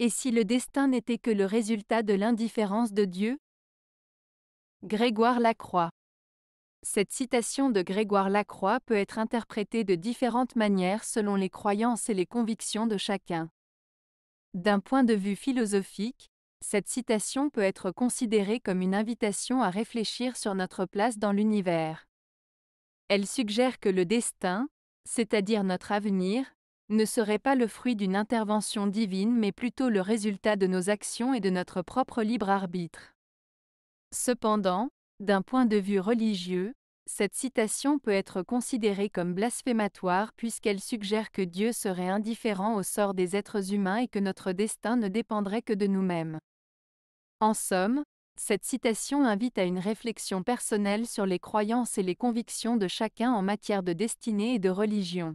Et si le destin n'était que le résultat de l'indifférence de Dieu Grégoire Lacroix Cette citation de Grégoire Lacroix peut être interprétée de différentes manières selon les croyances et les convictions de chacun. D'un point de vue philosophique, cette citation peut être considérée comme une invitation à réfléchir sur notre place dans l'univers. Elle suggère que le destin, c'est-à-dire notre avenir, ne serait pas le fruit d'une intervention divine mais plutôt le résultat de nos actions et de notre propre libre arbitre. Cependant, d'un point de vue religieux, cette citation peut être considérée comme blasphématoire puisqu'elle suggère que Dieu serait indifférent au sort des êtres humains et que notre destin ne dépendrait que de nous-mêmes. En somme, cette citation invite à une réflexion personnelle sur les croyances et les convictions de chacun en matière de destinée et de religion.